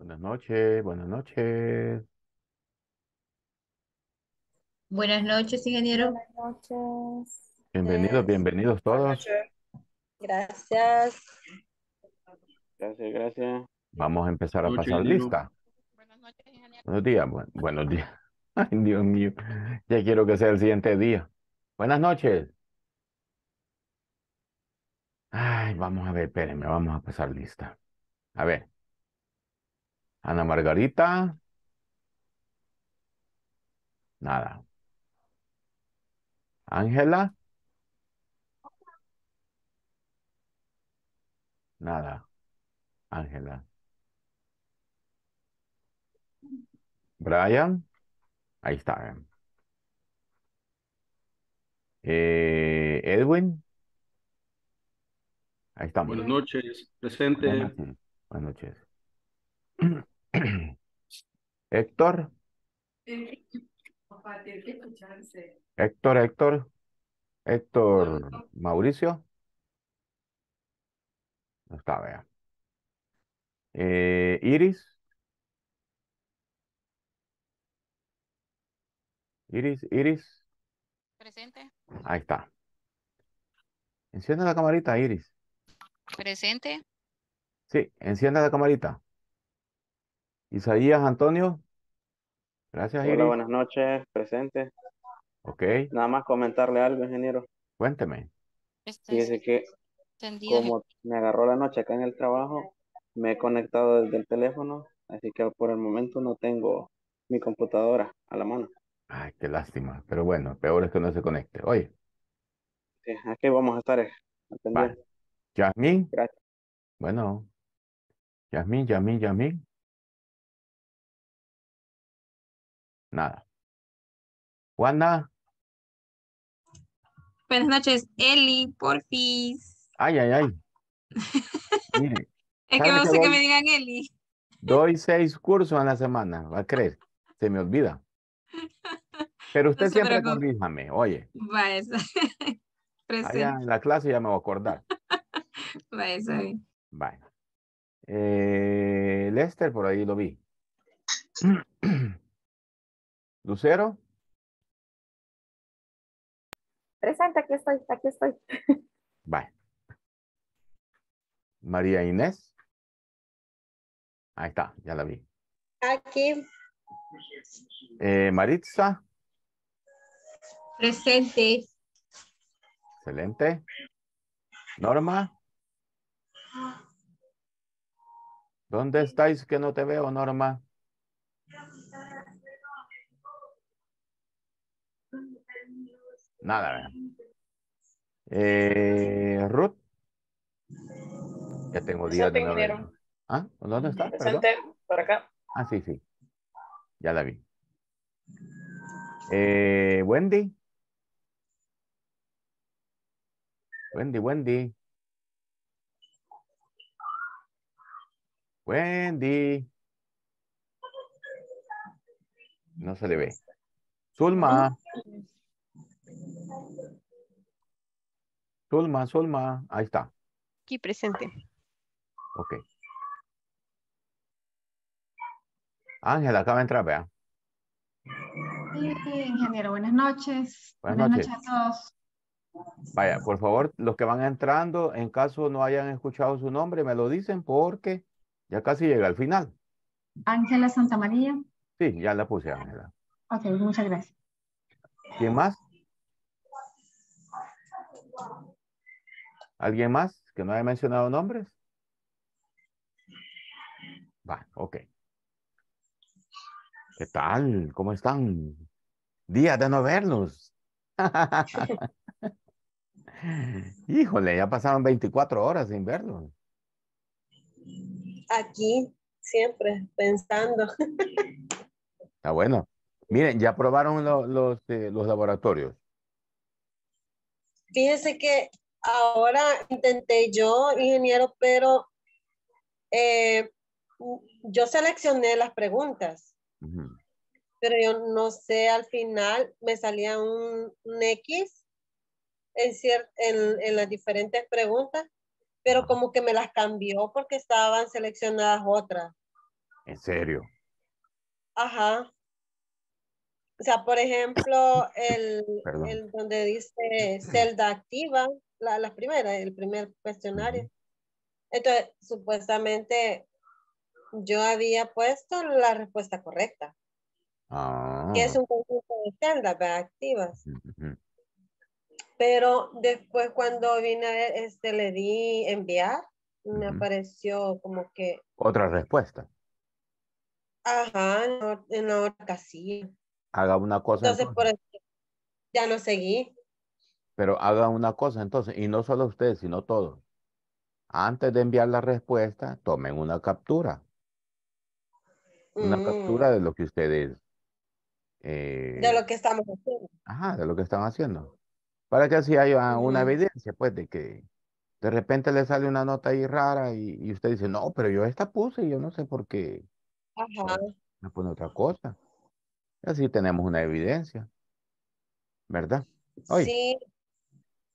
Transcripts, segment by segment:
Buenas noches, buenas noches. Buenas noches, ingeniero. Buenas noches. Bienvenidos, este, bienvenidos todos. Gracias. Gracias, gracias. Vamos a empezar a pasar lista. Buenas noches, ingeniero. Buenos días, buenos días. Ay, Dios mío, ya quiero que sea el siguiente día. Buenas noches. Ay, vamos a ver, espérenme, vamos a pasar lista. A ver, Ana Margarita. Nada. Ángela. Nada. Ángela. Brian. Ahí está. Eh, Edwin. Ahí estamos. Buenas noches. Presente. Buenas noches. Héctor. Héctor, Héctor. Héctor, Mauricio. No está, vea. Eh, Iris. Iris, Iris. Presente. Ahí está. Enciende la camarita, Iris. Presente. Sí, enciende la camarita. Isaías Antonio, gracias Hola, buenas noches, presente. Ok, Nada más comentarle algo, ingeniero. cuénteme. Dice que como me agarró la noche acá en el trabajo, me he conectado desde el teléfono, así que por el momento no tengo mi computadora a la mano. Ay, qué lástima, pero bueno, peor es que no se conecte. Oye, Sí, Aquí vamos a estar Jasmine, eh, Gracias. bueno. Yasmín, Yasmín, Yasmín. Nada. Wanda. Buenas noches, Eli, porfis. Ay, ay, ay. es que me gusta que, me digan Eli. Doy seis cursos a la semana, va a creer. Se me olvida. Pero usted siempre corríjame, oye. Va esa. Allá en la clase ya me voy a acordar. Va esa. va eh. eh, Lester, por ahí lo vi. Lucero. Presente, aquí estoy, aquí estoy. Vale. María Inés. Ahí está, ya la vi. Aquí. Eh, Maritza. Presente. Excelente. Norma. ¿Dónde estáis que no te veo, Norma? Nada. Eh, Ruth. Ya tengo días de no ¿Ah? ¿Dónde está? Presente, por acá. Ah, sí, sí. Ya la vi. Eh, Wendy. Wendy, Wendy. Wendy. No se le ve. Zulma. Zulma, Zulma, ahí está. Aquí presente. Ok. Ángela, acaba de entrar, vea. Sí, ingeniero, buenas noches. Buenas, noches. a todos. Vaya, por favor, los que van entrando, en caso no hayan escuchado su nombre, me lo dicen porque ya casi llega al final. Ángela Santa María Sí, ya la puse, Ángela. Ok, muchas gracias. ¿Quién más? ¿Alguien más que no haya mencionado nombres? Va, ok. ¿Qué tal? ¿Cómo están? Día de no vernos. Híjole, ya pasaron 24 horas sin vernos. Aquí, siempre, pensando. Está bueno. Miren, ya probaron los, eh, los laboratorios. Fíjense que Ahora intenté yo, ingeniero, pero eh, yo seleccioné las preguntas, pero yo no sé, al final me salía un, X en, las diferentes preguntas, pero como que me las cambió porque estaban seleccionadas otras. ¿En serio? Ajá. O sea, por ejemplo, el donde dice celda activa, la, primera, el primer cuestionario. Entonces, supuestamente yo había puesto la respuesta correcta. Ah. Que es un conjunto de celdas activas. Pero después cuando vine a este, le di enviar, me apareció como que... Otra respuesta. Ajá, en, no otra Haga una cosa. entonces. por eso ya no seguí. Pero haga una cosa entonces, y no solo ustedes, sino todos. Antes de enviar la respuesta, tomen una captura. Una captura mm. de lo que ustedes... Eh, de lo que estamos haciendo. Ajá, de lo que están haciendo. Para que así haya una mm. evidencia, pues, de que de repente le sale una nota ahí rara y, usted dice, no, pero yo esta puse, y yo no sé por qué. Ajá. Me pone otra cosa. así tenemos una evidencia. ¿Verdad? Hoy. Sí,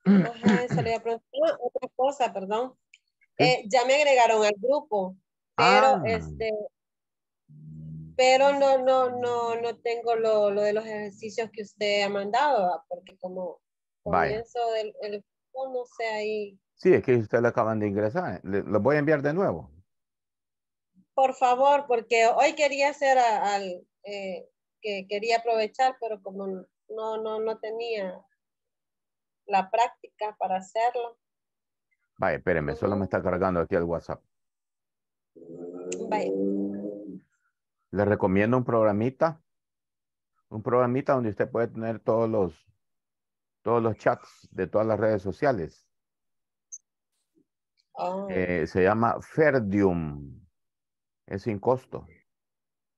otra cosa, perdón. Eh, ya me agregaron al grupo, pero ah. este pero no, no, no, no tengo lo, lo, de los ejercicios que usted ha mandado, porque como pienso del el, no sé ahí. Sí, es que ustedes lo acaban de ingresar. lo voy a enviar de nuevo. Por favor, porque hoy quería hacer al eh, que quería aprovechar, pero como no, no, no tenía la práctica para hacerlo. va espérenme, solo me está cargando aquí el WhatsApp. le Les recomiendo un programita, un programita donde usted puede tener todos los, todos los chats de todas las redes sociales. Oh. Eh, se llama Ferdium. Es sin costo.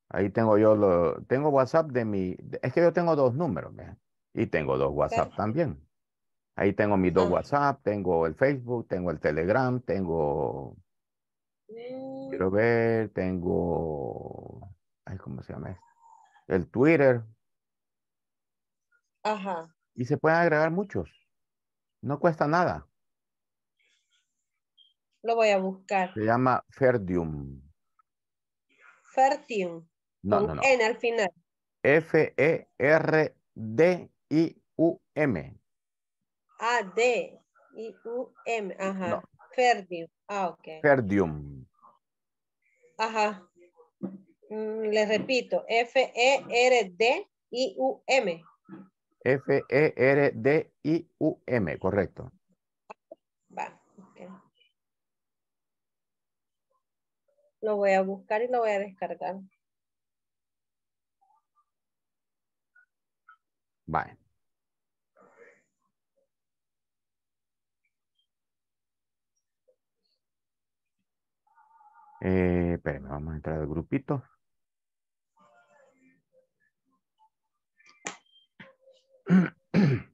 Ahí tengo yo, lo, tengo WhatsApp de mi, es que yo tengo dos números, y tengo dos WhatsApp también. Ahí tengo mis dos ah. WhatsApp, tengo el Facebook, tengo el Telegram, tengo. Quiero mm. ver, tengo. ¿cómo se llama? El Twitter. Ajá. Y se pueden agregar muchos. No cuesta nada. Lo voy a buscar. Se llama Ferdium. Ferdium. No, no, no. al final. F-E-R-D-I-U-M. A, D, I, U, M, ajá. Ferdium, ah, ok. Ferdium. Ajá. Mm, les repito, F, E, R, D, I, U, M. F, E, R, D, I, U, M, correcto. Va, Lo voy a buscar y lo voy a descargar. Bye. Eh, espérenme, vamos a entrar al grupito.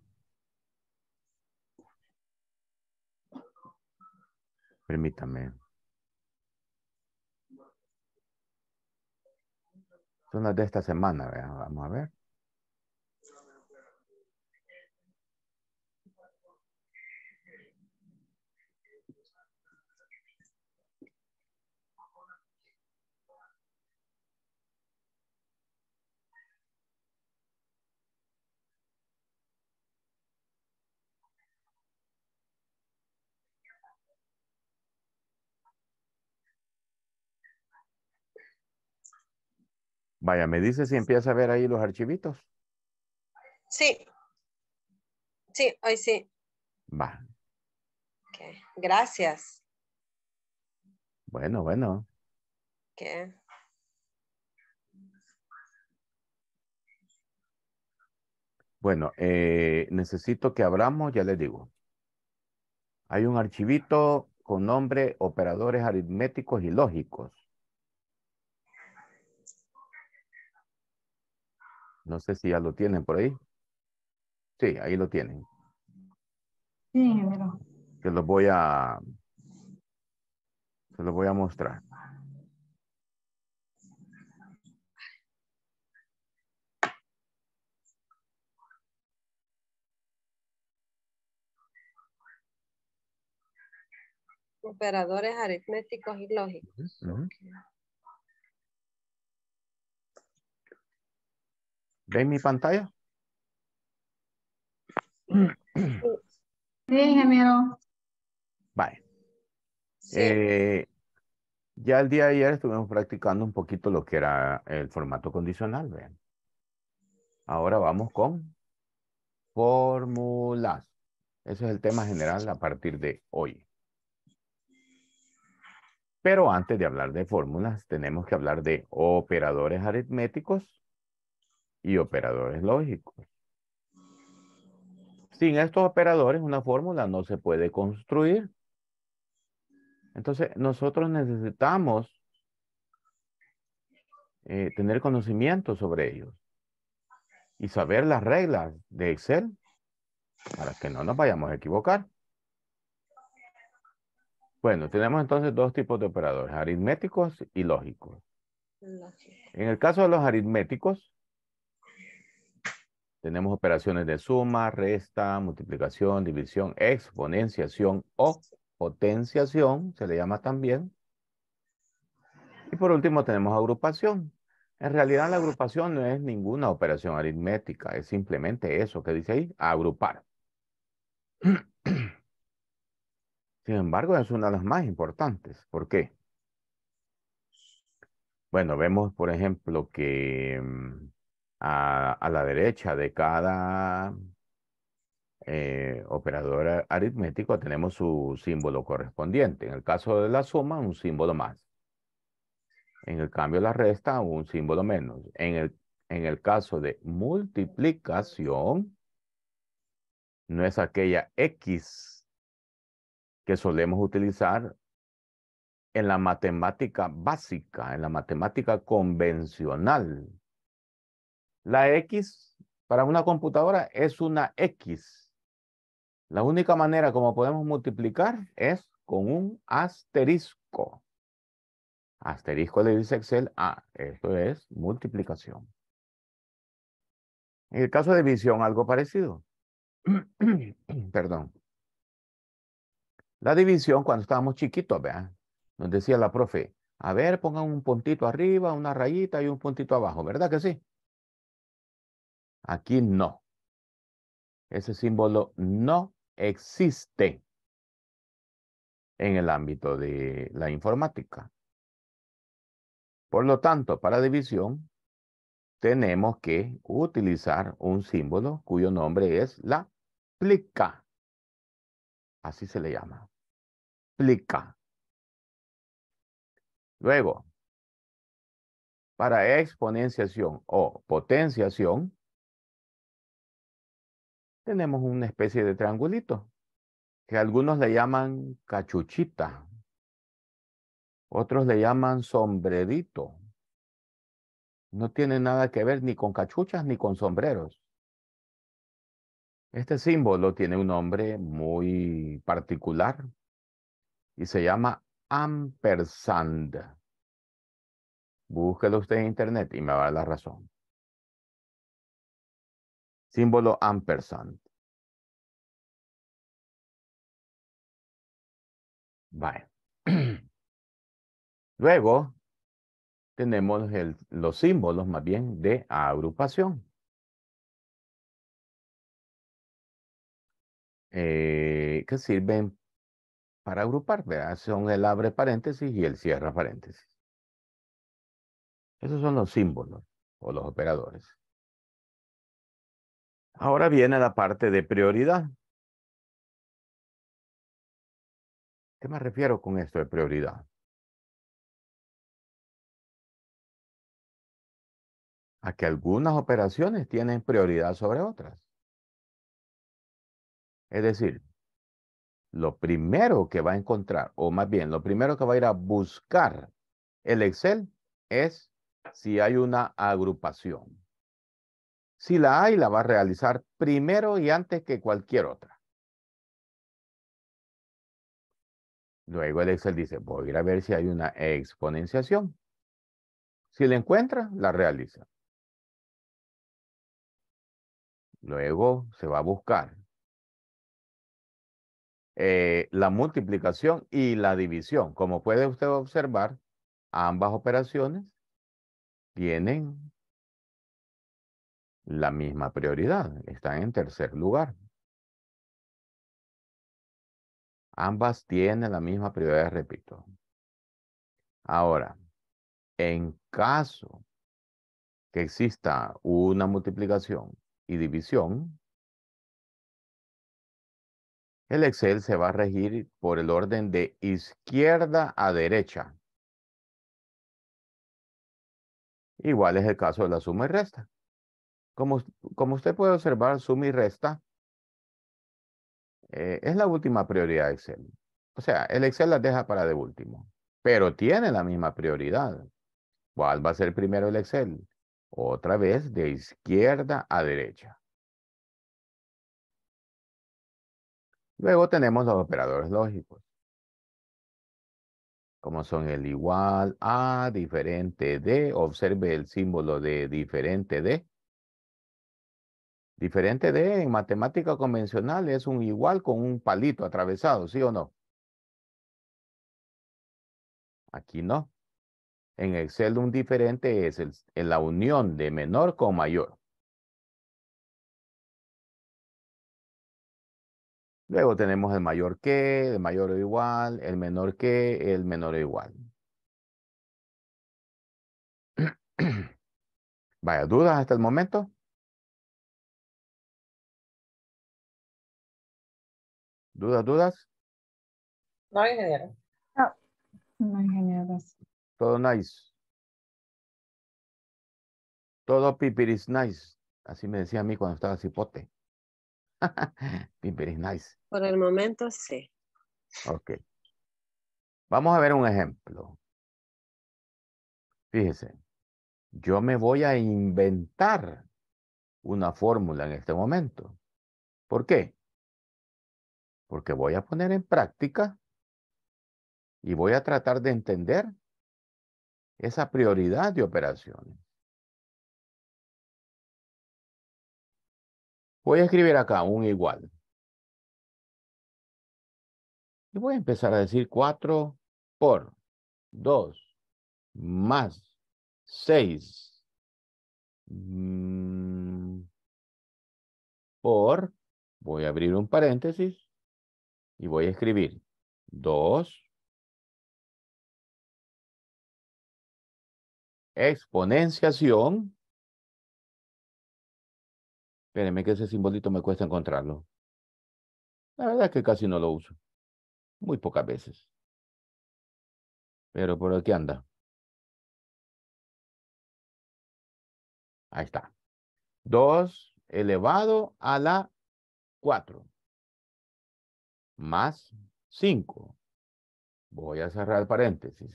Permítame. Son las de esta semana, vamos a ver. Vaya, me dice si empieza a ver ahí los archivitos. Sí. Sí, hoy sí. Va. Ok. Gracias. Bueno, bueno. ¿Qué? Bueno, eh, necesito que abramos, ya les digo. Hay un archivito con nombre operadores aritméticos y lógicos. No sé si ya lo tienen por ahí. Sí, ahí lo tienen. Sí, ingeniero. Que los voy a... Se lo voy a mostrar. Operadores aritméticos y lógicos. ¿Veis mi pantalla? Sí, ingeniero. Vale. Eh, ya el día de ayer estuvimos practicando un poquito lo que era el formato condicional. Vean. Ahora vamos con fórmulas. Ese es el tema general a partir de hoy. Pero antes de hablar de fórmulas, tenemos que hablar de operadores aritméticos y operadores lógicos. Sin estos operadores una fórmula no se puede construir. Entonces nosotros necesitamos eh, tener conocimiento sobre ellos y saber las reglas de Excel para que no nos vayamos a equivocar. Bueno, tenemos entonces dos tipos de operadores, aritméticos y lógicos. En el caso de los aritméticos, tenemos operaciones de suma, resta, multiplicación, división, exponenciación o potenciación, se le llama también. Y por último tenemos agrupación. En realidad la agrupación no es ninguna operación aritmética, es simplemente eso que dice ahí, agrupar. Sin embargo, es una de las más importantes. ¿Por qué? Bueno, vemos, por ejemplo, que mm, a, la derecha de cada eh, operador aritmético tenemos su símbolo correspondiente. En el caso de la suma, un símbolo más. En el cambio de la resta, un símbolo menos. En el, en el caso de multiplicación, no es aquella X que solemos utilizar en la matemática básica, en la matemática convencional, la X para una computadora es una X. La única manera como podemos multiplicar es con un asterisco. Asterisco le dice Excel A. Ah, esto es multiplicación. En el caso de división, algo parecido. Perdón. La división, cuando estábamos chiquitos, vean, nos decía la profe, a ver, pongan un puntito arriba, una rayita y un puntito abajo, ¿verdad que sí? Aquí no. Ese símbolo no existe en el ámbito de la informática. Por lo tanto, para división, tenemos que utilizar un símbolo cuyo nombre es la plica. Así se le llama. Plica. Luego, para exponenciación o potenciación, tenemos una especie de triangulito, que algunos le llaman cachuchita, otros le llaman sombrerito. No tiene nada que ver ni con cachuchas ni con sombreros. Este símbolo tiene un nombre muy particular y se llama ampersand. Búsquelo usted en internet y me va a dar la razón símbolo ampersand. Vale. Luego tenemos los símbolos más bien de agrupación. Eh, que sirven para agrupar, ¿verdad? Son el abre paréntesis y el cierra paréntesis. Esos son los símbolos o los operadores. Ahora viene la parte de prioridad. ¿Qué me refiero con esto de prioridad? A que algunas operaciones tienen prioridad sobre otras. Es decir, lo primero que va a encontrar, o más bien, lo primero que va a ir a buscar el Excel es si hay una agrupación. Si la hay, la va a realizar primero y antes que cualquier otra. Luego el Excel dice, voy a ir a ver si hay una exponenciación. Si la encuentra, la realiza. Luego se va a buscar eh, la multiplicación y la división. Como puede usted observar, ambas operaciones tienen la misma prioridad, están en tercer lugar. Ambas tienen la misma prioridad, repito. Ahora, en caso que exista una multiplicación y división, el Excel se va a regir por el orden de izquierda a derecha. Igual es el caso de la suma y resta. Como, usted puede observar, suma y resta eh, es la última prioridad de Excel. O sea, el Excel las deja para de último, pero tiene la misma prioridad. ¿Cuál va a ser primero el Excel? Otra vez de izquierda a derecha. Luego tenemos los operadores lógicos. Como son el igual a, diferente de, observe el símbolo de diferente de. Diferente de en matemática convencional es un igual con un palito atravesado, ¿sí o no? Aquí no. En Excel un diferente es el, la unión de menor con mayor. Luego tenemos el mayor que, el mayor o igual, el menor que, el menor o igual. Vaya, ¿dudas hasta el momento? ¿Dudas, dudas? No, ingeniero. No, ah, no, ingeniero. Todo nice. Todo pipiris nice. Así me decía a mí cuando estaba cipote. pipiris nice. Por el momento, sí. Ok. Vamos a ver un ejemplo. Fíjese, yo me voy a inventar una fórmula en este momento. ¿Por qué? porque voy a poner en práctica y voy a tratar de entender esa prioridad de operaciones. Voy a escribir acá un igual. Y voy a empezar a decir 4 por 2 más 6 mm, por, voy a abrir un paréntesis, y voy a escribir 2 exponenciación. Espérenme que ese simbolito me cuesta encontrarlo. La verdad es que casi no lo uso. Muy pocas veces. Pero por aquí anda. Ahí está. 2 elevado a la 4 más 5. Voy a cerrar paréntesis.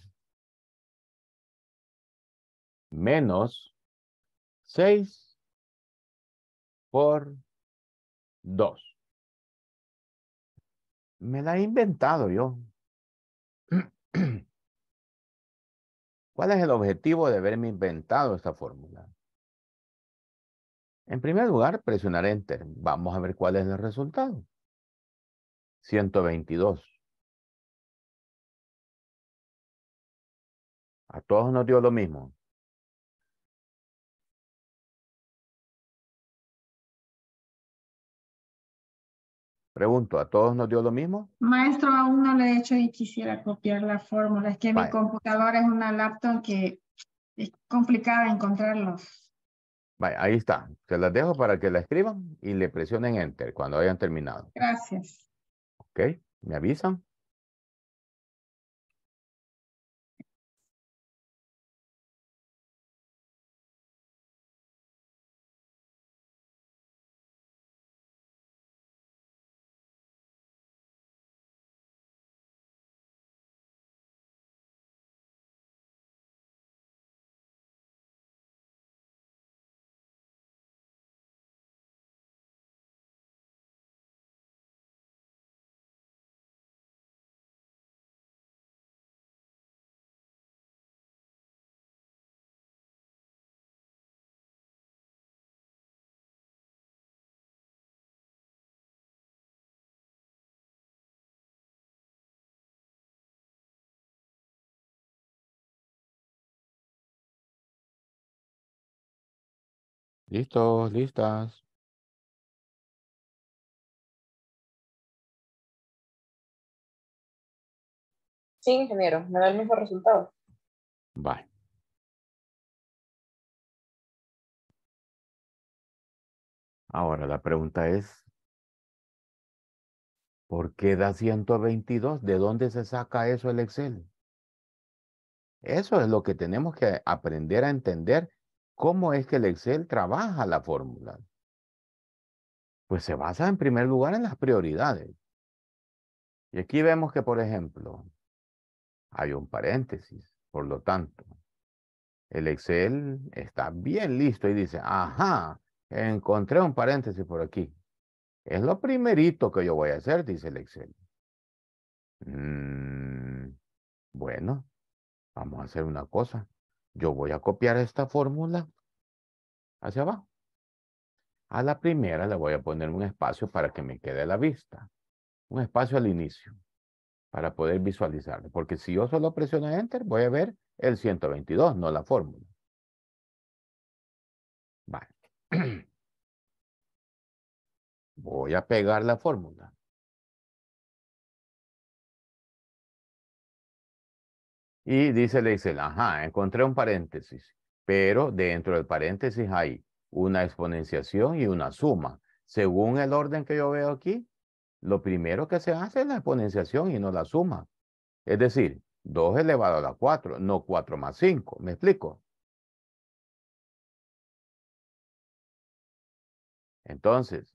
Menos 6 por 2. Me la he inventado yo. ¿Cuál es el objetivo de haberme inventado esta fórmula? En primer lugar, presionar Enter. Vamos a ver cuál es el resultado. 122. A todos nos dio lo mismo. Pregunto, ¿a todos nos dio lo mismo? Maestro, aún no le he hecho y quisiera copiar la fórmula. Es que mi computadora es una laptop que es complicada encontrarlos. ahí está. Se las dejo para que la escriban y le presionen Enter cuando hayan terminado. Gracias. ¿ok? Me avisan Listos, listas. Sí, ingeniero, me da el mismo resultado. Vale. Ahora la pregunta es, ¿por qué da 122? ¿De dónde se saca eso el Excel? Eso es lo que tenemos que aprender a entender ¿Cómo es que el Excel trabaja la fórmula? Pues se basa en primer lugar en las prioridades. Y aquí vemos que, por ejemplo, hay un paréntesis. Por lo tanto, el Excel está bien listo y dice, ajá, encontré un paréntesis por aquí. Es lo primerito que yo voy a hacer, dice el Excel. Mm, bueno, vamos a hacer una cosa. Yo voy a copiar esta fórmula hacia abajo. A la primera le voy a poner un espacio para que me quede la vista. Un espacio al inicio para poder visualizarlo. Porque si yo solo presiono Enter, voy a ver el 122, no la fórmula. Vale. Voy a pegar la fórmula. Y dice el Excel, ajá, encontré un paréntesis, pero dentro del paréntesis hay una exponenciación y una suma. Según el orden que yo veo aquí, lo primero que se hace es la exponenciación y no la suma. Es decir, 2 elevado a la 4, no 4 más 5. ¿Me explico? Entonces,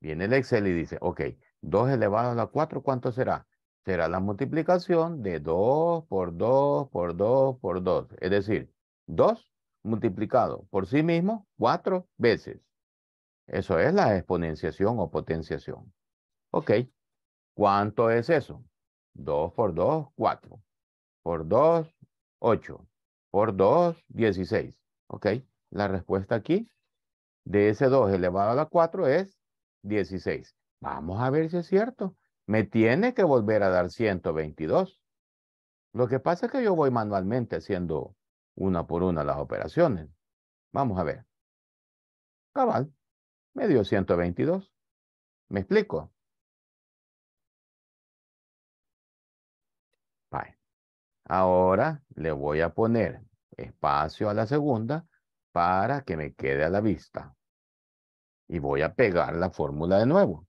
viene el Excel y dice, ok, 2 elevado a la 4, ¿cuánto será? será la multiplicación de 2 por 2 por 2 por 2. Es decir, 2 multiplicado por sí mismo 4 veces. Eso es la exponenciación o potenciación. Ok, ¿cuánto es eso? 2 por 2, 4. Por 2, 8. Por 2, 16. Ok, la respuesta aquí de ese 2 elevado a la 4 es 16. Vamos a ver si es cierto me tiene que volver a dar 122. Lo que pasa es que yo voy manualmente haciendo una por una las operaciones. Vamos a ver. Cabal, me dio 122. ¿Me explico? Vale. Ahora le voy a poner espacio a la segunda para que me quede a la vista. Y voy a pegar la fórmula de nuevo.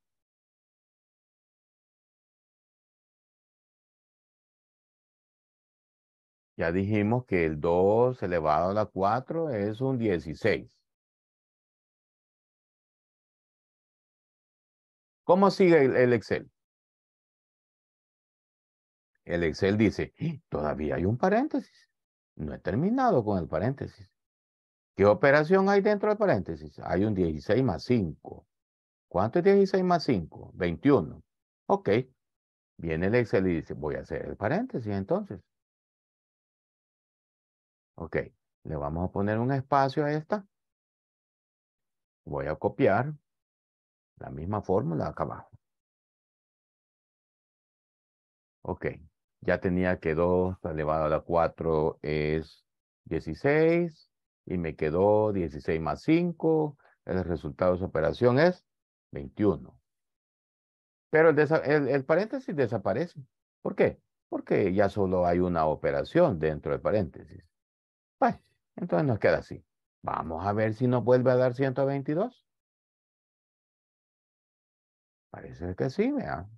Ya dijimos que el 2 elevado a la 4 es un 16. ¿Cómo sigue el, Excel? El Excel dice, ¡Eh! todavía hay un paréntesis. No he terminado con el paréntesis. ¿Qué operación hay dentro del paréntesis? Hay un 16 más 5. ¿Cuánto es 16 más 5? 21. Ok. Viene el Excel y dice, voy a hacer el paréntesis entonces. Ok, le vamos a poner un espacio a esta. Voy a copiar la misma fórmula acá abajo. Ok, ya tenía que 2 elevado a la 4 es 16 y me quedó 16 más 5. El resultado de esa operación es 21. Pero el, el, paréntesis desaparece. ¿Por qué? Porque ya solo hay una operación dentro del paréntesis. Pues, entonces nos queda así. Vamos a ver si nos vuelve a dar 122. Parece que sí, vean.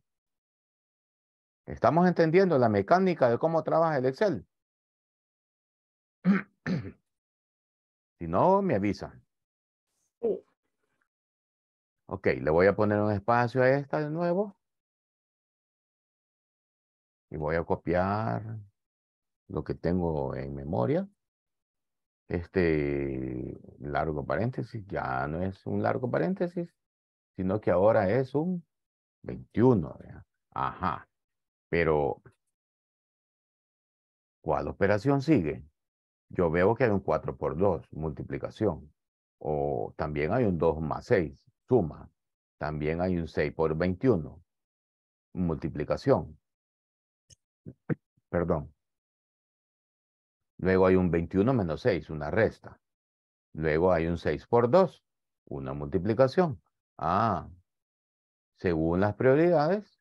Estamos entendiendo la mecánica de cómo trabaja el Excel. si no, me avisan. Sí. Ok, le voy a poner un espacio a esta de nuevo. Y voy a copiar lo que tengo en memoria este largo paréntesis, ya no es un largo paréntesis, sino que ahora es un 21. Ajá. Pero, ¿cuál operación sigue? Yo veo que hay un 4 por 2, multiplicación. O también hay un 2 más 6, suma. También hay un 6 por 21, multiplicación. Perdón. Luego hay un 21 menos 6, una resta. Luego hay un 6 por 2, una multiplicación. Ah, según las prioridades,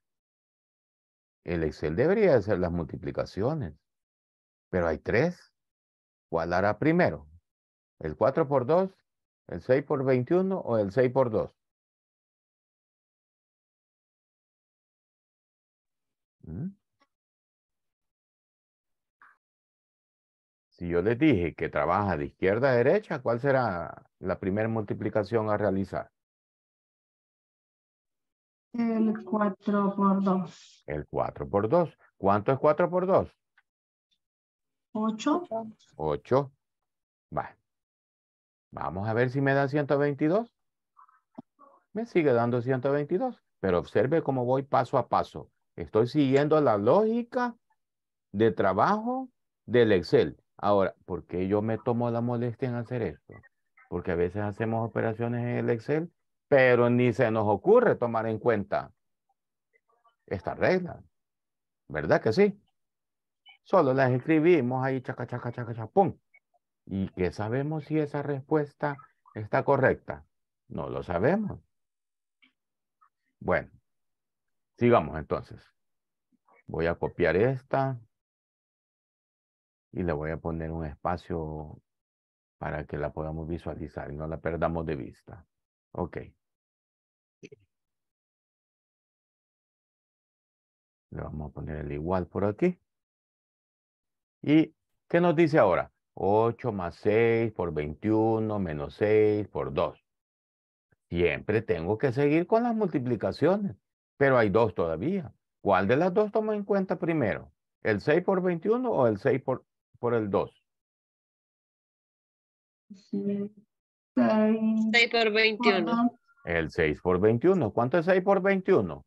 el Excel debería hacer las multiplicaciones. Pero hay tres. ¿Cuál hará primero? ¿El 4 por 2? ¿El 6 por 21 o el 6 por 2? Si yo les dije que trabaja de izquierda a derecha, ¿cuál será la primera multiplicación a realizar? El 4 por 2. El 4 por 2. ¿Cuánto es 4 por 2? 8. 8. Va. Vamos a ver si me da 122. Me sigue dando 122. Pero observe cómo voy paso a paso. Estoy siguiendo la lógica de trabajo del Excel. Ahora, ¿por qué yo me tomo la molestia en hacer esto? Porque a veces hacemos operaciones en el Excel, pero ni se nos ocurre tomar en cuenta esta regla. ¿Verdad que sí? Solo las escribimos ahí, chaca, chaca, chaca, chapón. ¿Y qué sabemos si esa respuesta está correcta? No lo sabemos. Bueno, sigamos entonces. Voy a copiar esta y le voy a poner un espacio para que la podamos visualizar y no la perdamos de vista. Ok. Le vamos a poner el igual por aquí. ¿Y qué nos dice ahora? 8 más 6 por 21 menos 6 por 2. Siempre tengo que seguir con las multiplicaciones, pero hay dos todavía. ¿Cuál de las dos tomo en cuenta primero? ¿El 6 por 21 o el 6 por por el 2? 6 por 21. El 6 por 21. ¿Cuánto es 6 por 21?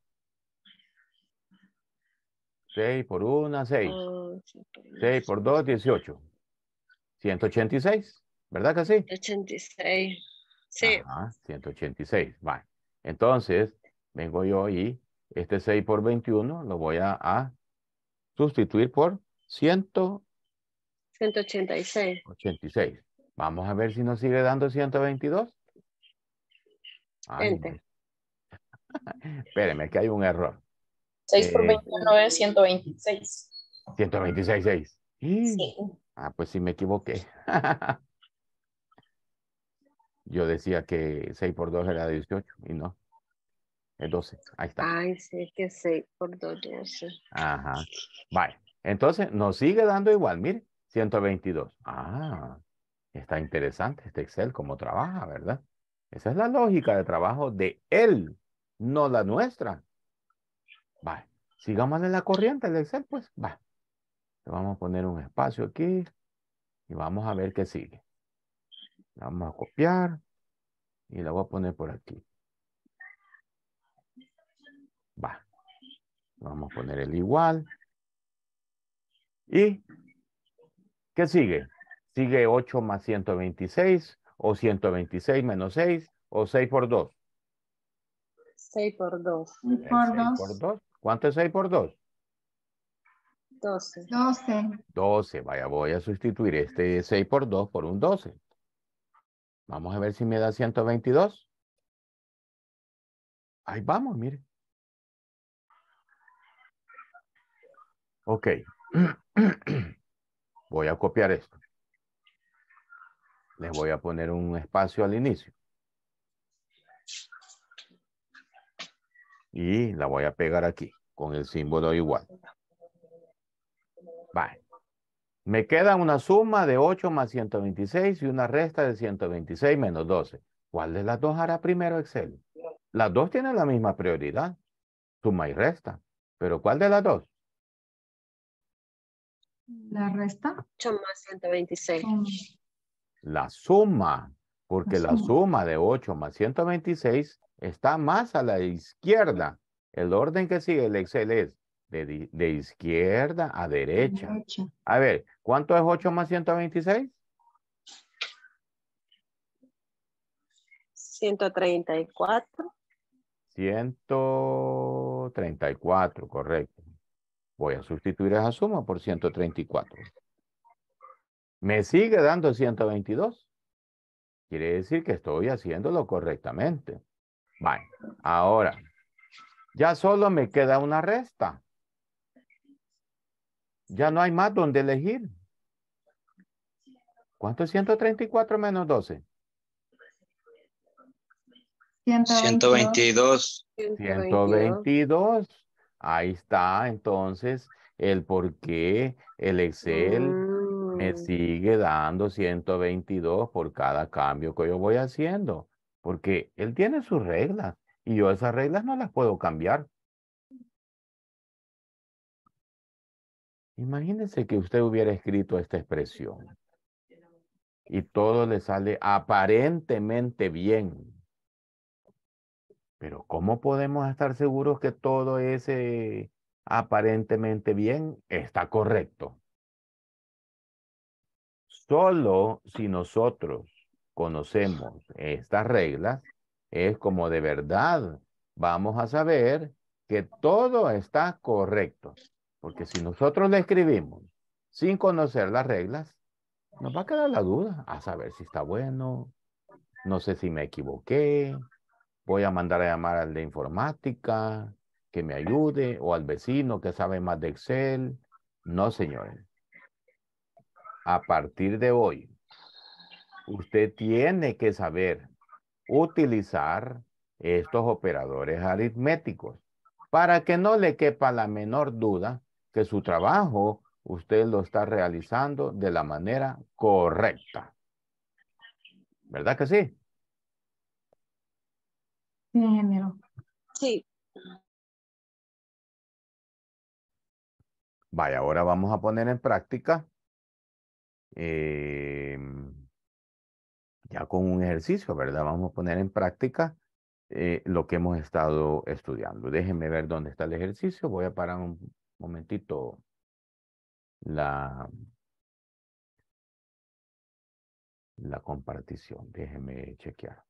6 por 1, 6. 6 por 2, 18. 186, ¿verdad que sí? 186. Sí. 186. Vale. Entonces, vengo yo y este 6 por 21 lo voy a, a sustituir por 186. 186. 86. Vamos a ver si nos sigue dando 122. Ay, espéreme que hay un error. 6 por 21 eh, 29 es 126. 126, 6. Sí. Ah, pues sí me equivoqué. Yo decía que 6 por 2 era 18 y no. Es 12. Ahí está. Ay, sí, que 6 por 2 12. Ajá. Vale. Entonces nos sigue dando igual, mire. 122. Ah, está interesante este Excel, cómo trabaja, ¿verdad? Esa es la lógica de trabajo de él, no la nuestra. Vale, sigámosle la corriente del Excel, pues, va. Le vamos a poner un espacio aquí y vamos a ver qué sigue. vamos a copiar y la voy a poner por aquí. Va. Vamos a poner el igual. Y ¿Qué sigue? Sigue 8 más 126 o 126 menos 6 o 6 por 2. 6 por 2. Eh, ¿Cuánto es 6 por 2? 12. 12. 12. Vaya, voy a sustituir este 6 por 2 por un 12. Vamos a ver si me da 122. Ahí vamos, mire. Ok. Voy a copiar esto. Les voy a poner un espacio al inicio. Y la voy a pegar aquí con el símbolo igual. Vale. Me queda una suma de 8 más 126 y una resta de 126 menos 12. ¿Cuál de las dos hará primero Excel? Las dos tienen la misma prioridad, suma y resta. Pero ¿cuál de las dos? La resta. 8 más 126. La suma, porque la suma, de 8 más 126 está más a la izquierda. El orden que sigue el Excel es de, izquierda a derecha. derecha. A ver, ¿cuánto es 8 más 126? 134. 134, correcto. Voy a sustituir esa suma por 134. Me sigue dando 122. Quiere decir que estoy haciéndolo correctamente. Bueno, ahora, ya solo me queda una resta. Ya no hay más donde elegir. ¿Cuánto es 134 menos 12? 122. 122. Ahí está entonces el por qué el Excel me mm. sigue dando 122 por cada cambio que yo voy haciendo, porque él tiene sus reglas y yo esas reglas no las puedo cambiar. Imagínense que usted hubiera escrito esta expresión y todo le sale aparentemente bien. Pero ¿cómo podemos estar seguros que todo ese aparentemente bien está correcto? Solo si nosotros conocemos estas reglas es como de verdad vamos a saber que todo está correcto. Porque si nosotros le escribimos sin conocer las reglas, nos va a quedar la duda a saber si está bueno, no sé si me equivoqué, voy a mandar a llamar al de informática que me ayude o al vecino que sabe más de Excel. No, señores. A partir de hoy, usted tiene que saber utilizar estos operadores aritméticos para que no le quepa la menor duda que su trabajo usted lo está realizando de la manera correcta. ¿Verdad que sí? Sí, género. Sí. Vaya, ahora vamos a poner en práctica em, ya con un ejercicio, ¿verdad? Vamos a poner en práctica eh, lo que hemos estado estudiando. Déjenme ver dónde está el ejercicio. Voy a parar un momentito la, la compartición. Déjenme chequear.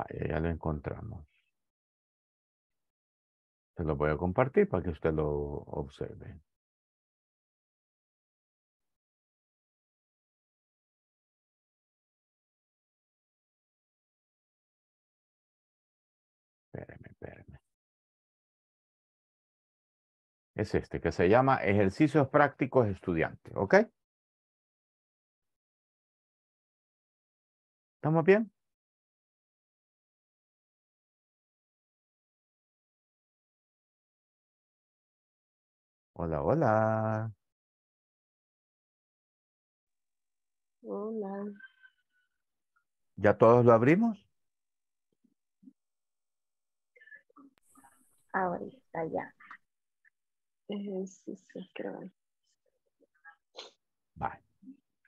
Ah, eh, ya lo encontramos. Se lo voy a compartir para que usted lo observe. espéreme, espéreme Es este que se llama ejercicios prácticos estudiantes, ¿ok? ¿Estamos bien? Hola, hola. Hola. ¿Ya todos lo abrimos? está ya. Eh, sí, sí, creo. Vale.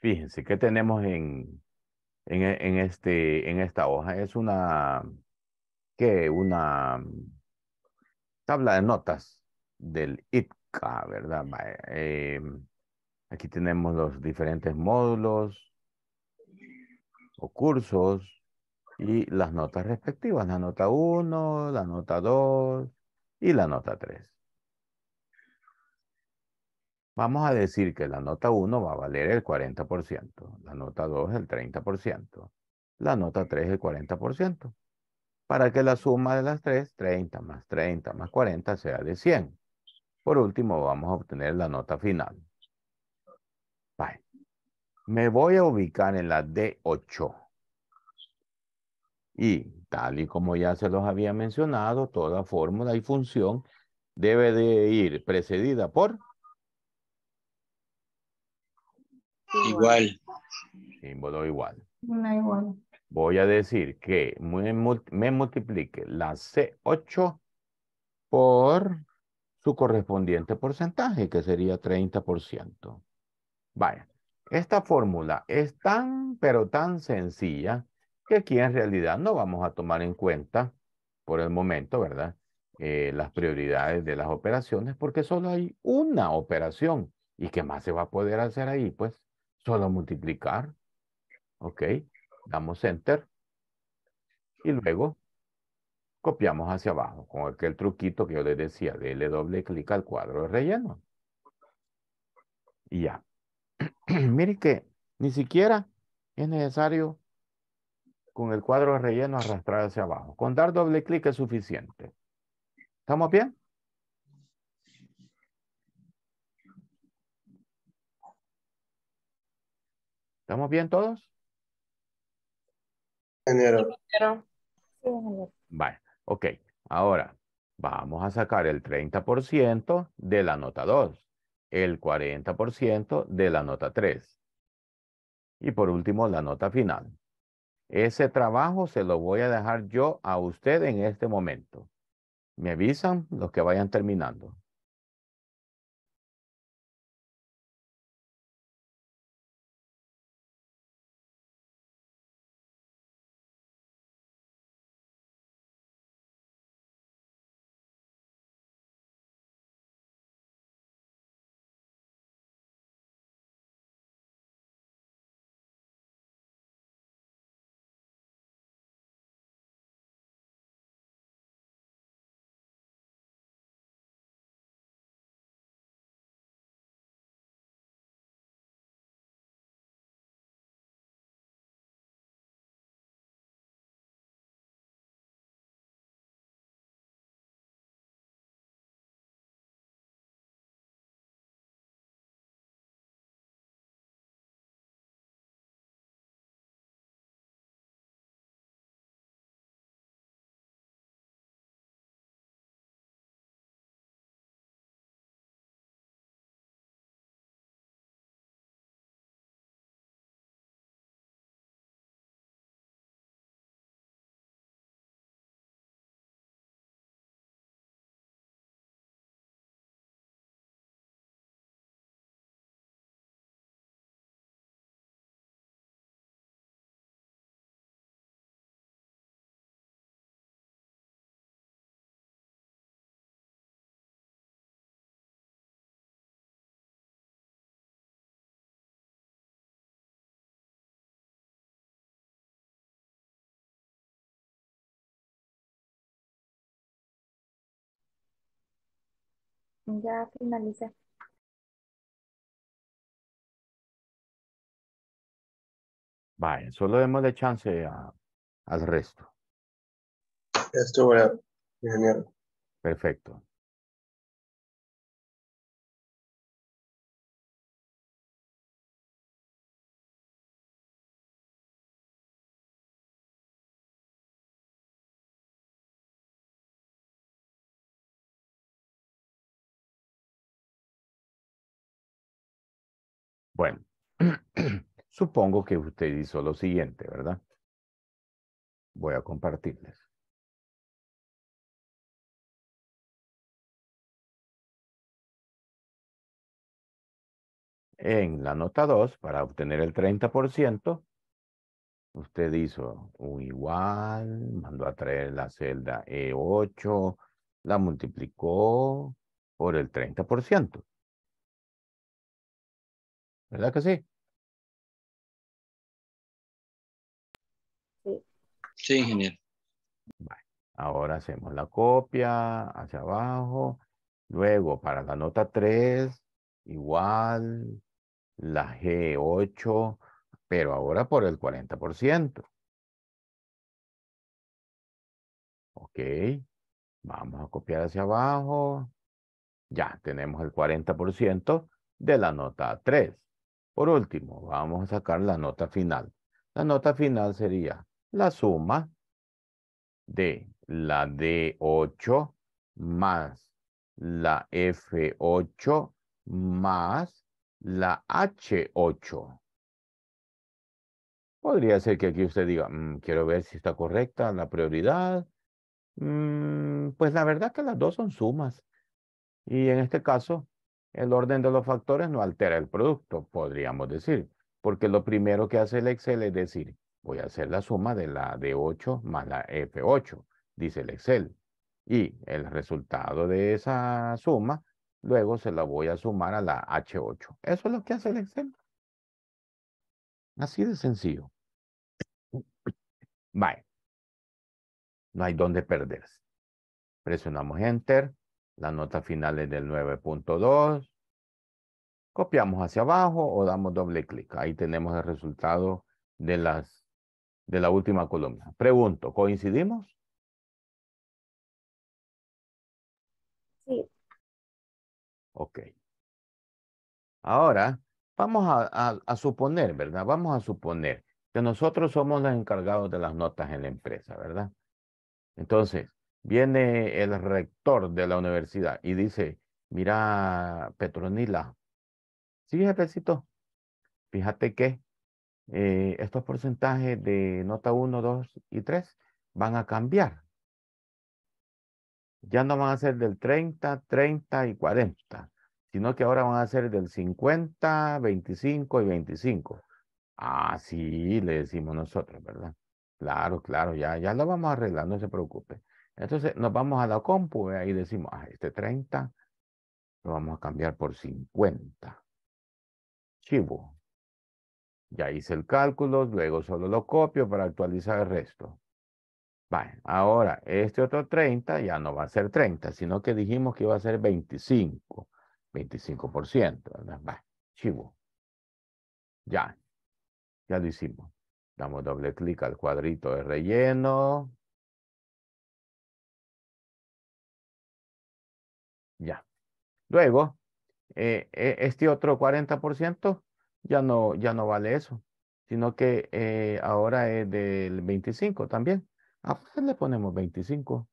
Fíjense, ¿qué tenemos en, este, en esta hoja? Es una, ¿qué? Una tabla de notas del IT Ah, verdad, eh, em, aquí tenemos los diferentes módulos o cursos y las notas respectivas, la nota 1, la nota 2 y la nota 3. Vamos a decir que la nota 1 va a valer el 40%, la nota 2 el 30%, la nota 3 el 40%, para que la suma de las tres, 30 más 30 más 40 sea de 100. Por último, vamos a obtener la nota final. Me voy a ubicar en la D8. Y tal y como ya se los había mencionado, toda fórmula y función debe de ir precedida por... Igual. Símbolo igual. igual. Voy a decir que me multiplique la C8 por su correspondiente porcentaje, que sería 30%. Vaya, esta fórmula es tan, pero tan sencilla que aquí en realidad no vamos a tomar en cuenta por el momento, ¿verdad? Eh, las prioridades de las operaciones porque solo hay una operación. ¿Y qué más se va a poder hacer ahí? Pues solo multiplicar. Ok, damos enter. Y luego copiamos hacia abajo con aquel truquito que yo les decía, dele doble clic al cuadro de relleno. Y ya. Miren que ni siquiera es necesario con el cuadro de relleno arrastrar hacia abajo. Con dar doble clic es suficiente. ¿Estamos bien? ¿Estamos bien todos? Enero. Vale. Ok, ahora vamos a sacar el 30% de la nota 2, el 40% de la nota 3 y por último la nota final. Ese trabajo se lo voy a dejar yo a usted en este momento. Me avisan los que vayan terminando. Ya finaliza. Vale, solo démosle chance al resto. Esto, bueno, ingeniero. Perfecto. Bueno, supongo que usted hizo lo siguiente, ¿verdad? Voy a compartirles. En la nota 2, para obtener el 30%, usted hizo un igual, mandó a traer la celda E8, la multiplicó por el 30%. ¿Verdad que sí? Sí, ingeniero. Ahora hacemos la copia hacia abajo. Luego, para la nota 3, igual la G8, pero ahora por el 40%. Ok. Vamos a copiar hacia abajo. Ya tenemos el 40% de la nota 3. Por último, vamos a sacar la nota final. La nota final sería la suma de la D8 más la F8 más la H8. Podría ser que aquí usted diga, mm, quiero ver si está correcta la prioridad. Mm, pues la verdad que las dos son sumas. Y en este caso, el orden de los factores no altera el producto, podríamos decir, porque lo primero que hace el Excel es decir, voy a hacer la suma de la D8 más la F8, dice el Excel. Y el resultado de esa suma, luego se la voy a sumar a la H8. Eso es lo que hace el Excel. Así de sencillo. Vale, No hay dónde perderse. Presionamos Enter. La nota final es del 9.2. Copiamos hacia abajo o damos doble clic. Ahí tenemos el resultado de, las, de la última columna. Pregunto, ¿coincidimos? Sí. Ok. Ahora, vamos a, suponer, ¿verdad? Vamos a suponer que nosotros somos los encargados de las notas en la empresa, ¿verdad? Entonces, viene el rector de la universidad y dice, mira, Petronila, sí, jefecito, fíjate que eh, estos porcentajes de nota 1, 2 y 3 van a cambiar. Ya no van a ser del 30, 30 y 40, sino que ahora van a ser del 50, 25 y 25. así le decimos nosotros, ¿verdad? Claro, claro, ya lo vamos a arreglar, no se preocupe. Entonces nos vamos a la compu y decimos, ah, este 30 lo vamos a cambiar por 50. Chivo. Ya hice el cálculo, luego solo lo copio para actualizar el resto. Vale, ahora este otro 30 ya no va a ser 30, sino que dijimos que iba a ser 25, 25%, ¿verdad? Vale, chivo. Ya, ya lo hicimos. Damos doble clic al cuadrito de relleno, Ya. Luego, eh, eh, este otro 40% ya no, ya no vale eso, sino que eh, ahora es del 25 también. Ah, le ponemos 25.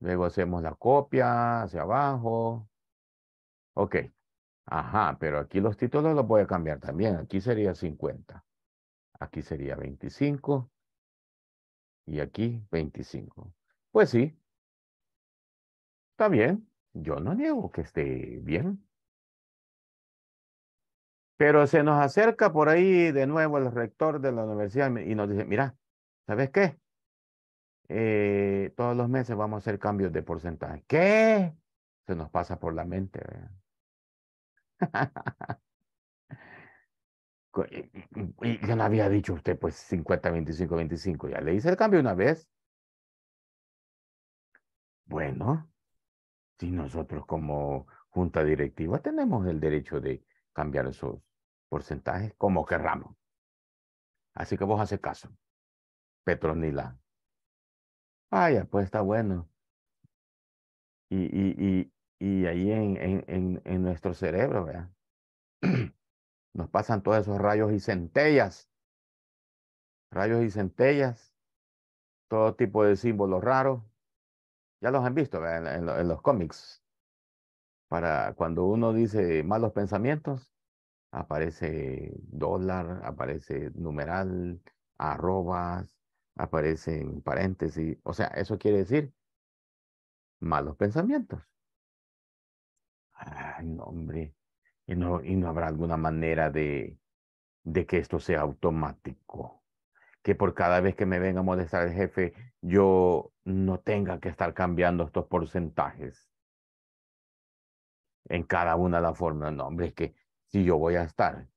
Luego hacemos la copia hacia abajo. Ok. Ajá, pero aquí los títulos los voy a cambiar también. Aquí sería 50. Aquí sería 25. Y aquí 25. Pues sí, Está bien, yo no niego que esté bien. Pero se nos acerca por ahí de nuevo el rector de la universidad y nos dice, mira, ¿sabes qué? Eh, todos los meses vamos a hacer cambios de porcentaje. ¿Qué? Se nos pasa por la mente. y ya no había dicho usted, pues 50, 25, 25. Ya le hice el cambio una vez. Bueno, y nosotros como junta directiva tenemos el derecho de cambiar esos porcentajes como querramos. Así que vos haces caso. Petronila. Vaya, pues está bueno. Y, y, y, y ahí en, en, en, en nuestro cerebro, ¿verdad? Nos pasan todos esos rayos y centellas. Rayos y centellas. Todo tipo de símbolos raros ya los han visto en, los cómics. Para cuando uno dice malos pensamientos, aparece dólar, aparece numeral, arrobas, aparecen paréntesis. O sea, eso quiere decir malos pensamientos. Ay, hombre. Y no, y no habrá alguna manera de, de que esto sea automático. Que por cada vez que me venga a molestar el jefe, yo no tenga que estar cambiando estos porcentajes en cada una de las formas. No, hombre, es que si yo voy a estar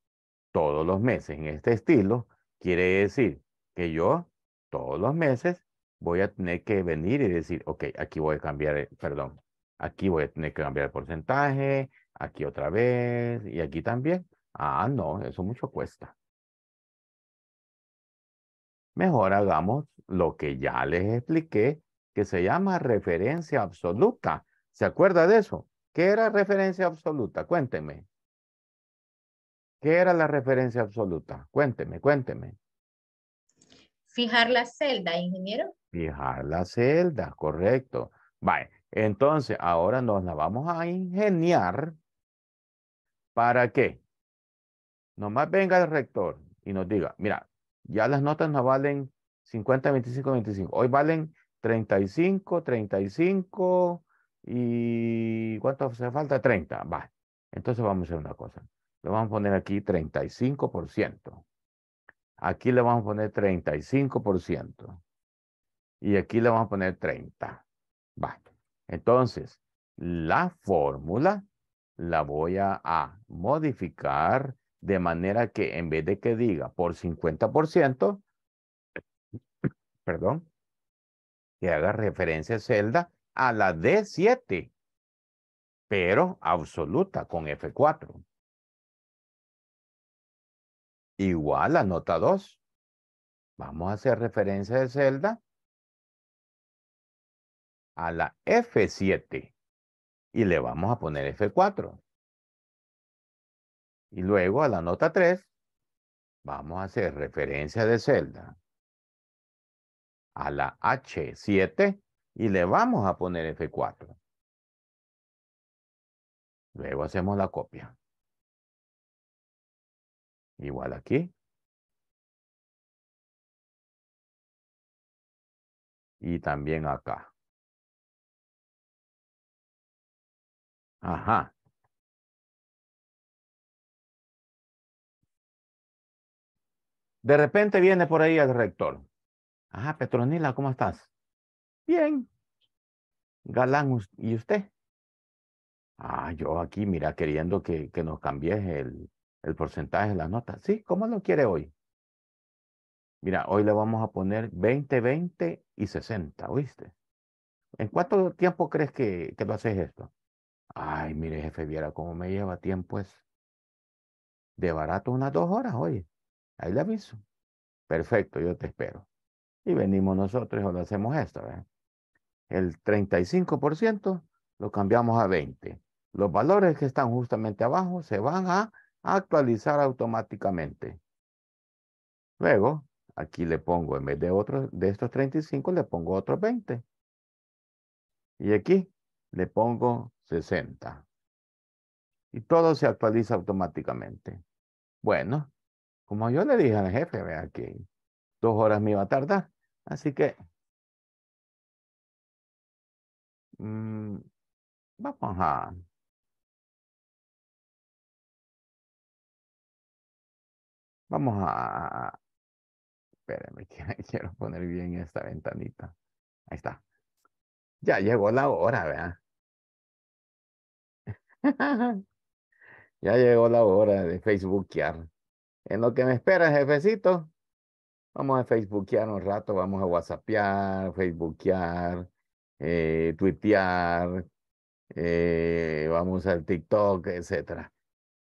todos los meses en este estilo, quiere decir que yo todos los meses voy a tener que venir y decir, ok, aquí voy a cambiar, eh, perdón, aquí voy a tener que cambiar el porcentaje, aquí otra vez y aquí también. Ah, no, eso mucho cuesta mejor hagamos lo que ya les expliqué, que se llama referencia absoluta. ¿Se acuerda de eso? ¿Qué era referencia absoluta? Cuénteme. ¿Qué era la referencia absoluta? Cuénteme, cuénteme. Fijar la celda, ingeniero. Fijar la celda, correcto. Vale, entonces ahora nos la vamos a ingeniar. ¿Para qué? Nomás venga el rector y nos diga, mira, ya las notas no valen 50, 25, 25. Hoy valen 35, 35 y ¿cuánto hace falta? 30. Va. Entonces vamos a hacer una cosa. Le vamos a poner aquí 35%. Aquí le vamos a poner 35%. Y aquí le vamos a poner 30. Va. Entonces, la fórmula la voy a, a modificar de manera que en vez de que diga por 50%, perdón, que haga referencia celda a la D7, pero absoluta con F4. Igual a nota 2. Vamos a hacer referencia de celda a la F7 y le vamos a poner F4. Y luego a la nota 3 vamos a hacer referencia de celda a la H7 y le vamos a poner F4. Luego hacemos la copia. Igual aquí. Y también acá. Ajá. De repente viene por ahí el rector. Ajá, ah, Petronila, ¿cómo estás? Bien. Galán, ¿y usted? Ah, yo aquí, mira, queriendo que, que nos cambies el, el porcentaje de la nota. Sí, ¿cómo lo quiere hoy? Mira, hoy le vamos a poner 20, 20 y 60, ¿oíste? ¿En cuánto tiempo crees que, que lo haces esto? Ay, mire, jefe, viera cómo me lleva tiempo es. Pues. De barato unas dos horas, oye. Ahí le aviso. Perfecto, yo te espero. Y venimos nosotros o lo hacemos esto. El 35% lo cambiamos a 20. Los valores que están justamente abajo se van a actualizar automáticamente. Luego, aquí le pongo, en vez de, otros de estos 35, le pongo otros 20. Y aquí le pongo 60. Y todo se actualiza automáticamente. Bueno, como yo le dije al jefe, vea que dos horas me iba a tardar. Así que mm, vamos a vamos a espérenme quiero poner bien esta ventanita. Ahí está. Ya llegó la hora, vea. ya llegó la hora de Facebookear. En lo que me espera, jefecito, vamos a Facebookear un rato, vamos a WhatsAppear, Facebookear, eh, Tuitear, eh, vamos al TikTok, etcétera.